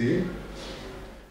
sim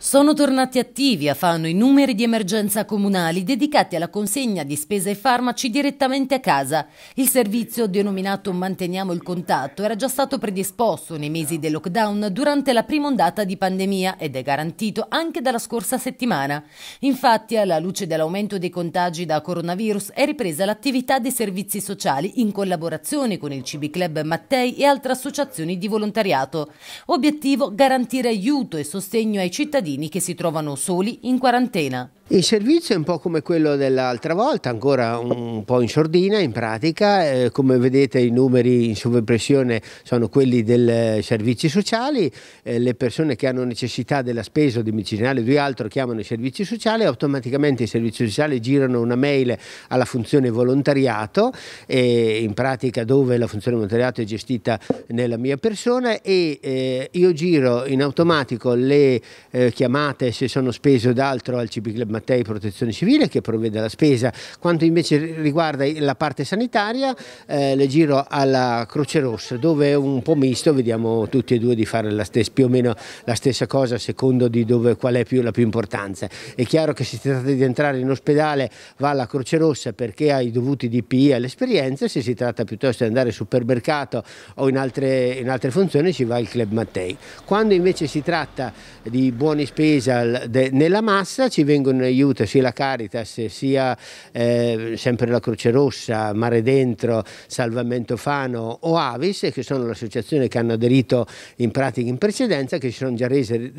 Sono tornati attivi a Fano i numeri di emergenza comunali dedicati alla consegna di spese e farmaci direttamente a casa. Il servizio, denominato Manteniamo il contatto, era già stato predisposto nei mesi del lockdown durante la prima ondata di pandemia ed è garantito anche dalla scorsa settimana. Infatti, alla luce dell'aumento dei contagi da coronavirus, è ripresa l'attività dei servizi sociali in collaborazione con il CB Club Mattei e altre associazioni di volontariato. Obiettivo garantire aiuto e sostegno ai cittadini bambini che si trovano soli in quarantena. Il servizio è un po' come quello dell'altra volta, ancora un po' in sordina in pratica, eh, come vedete i numeri in sovrappressione sono quelli dei servizi sociali, eh, le persone che hanno necessità della spesa o di medicinale o di altro chiamano i servizi sociali, automaticamente i servizi sociali girano una mail alla funzione volontariato, eh, in pratica dove la funzione volontariato è gestita nella mia persona e eh, io giro in automatico le eh, chiamate se sono speso d'altro al CB Mattei Protezione Civile che provvede alla spesa. Quanto invece riguarda la parte sanitaria, eh, le giro alla Croce Rossa, dove è un po' misto, vediamo tutti e due di fare stessa, più o meno la stessa cosa a secondo di dove, qual è più, la più importanza. È chiaro che se si tratta di entrare in ospedale va alla Croce Rossa perché ha i dovuti DPI e l'esperienza, se si tratta piuttosto di andare al supermercato o in altre, in altre funzioni ci va il Club Mattei. Quando invece si tratta di buoni spesa nella massa ci vengono aiuta sia la Caritas sia eh, sempre la Croce Rossa, Mare Dentro, Salvamento Fano o Avis che sono le associazioni che hanno aderito in pratica in precedenza che si sono già rese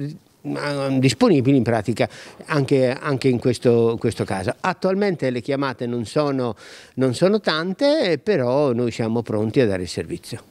mm, disponibili in pratica anche, anche in questo, questo, caso. Attualmente le chiamate non sono, non sono tante però noi siamo pronti a dare il servizio.